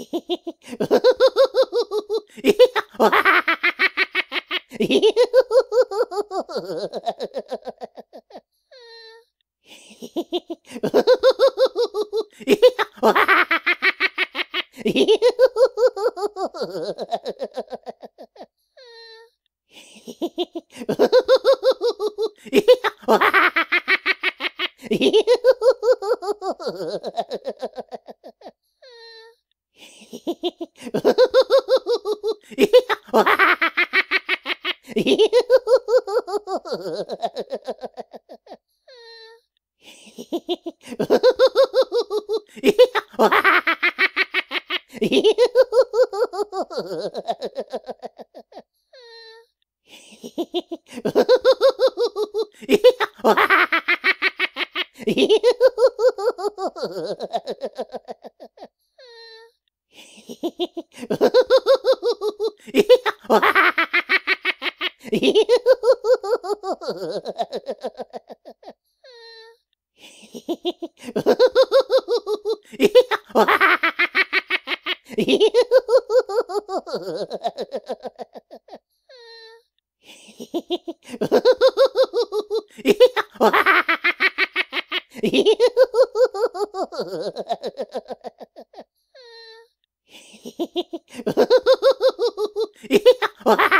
Yeah. Ha ha ha ha ha! Ha ha ha!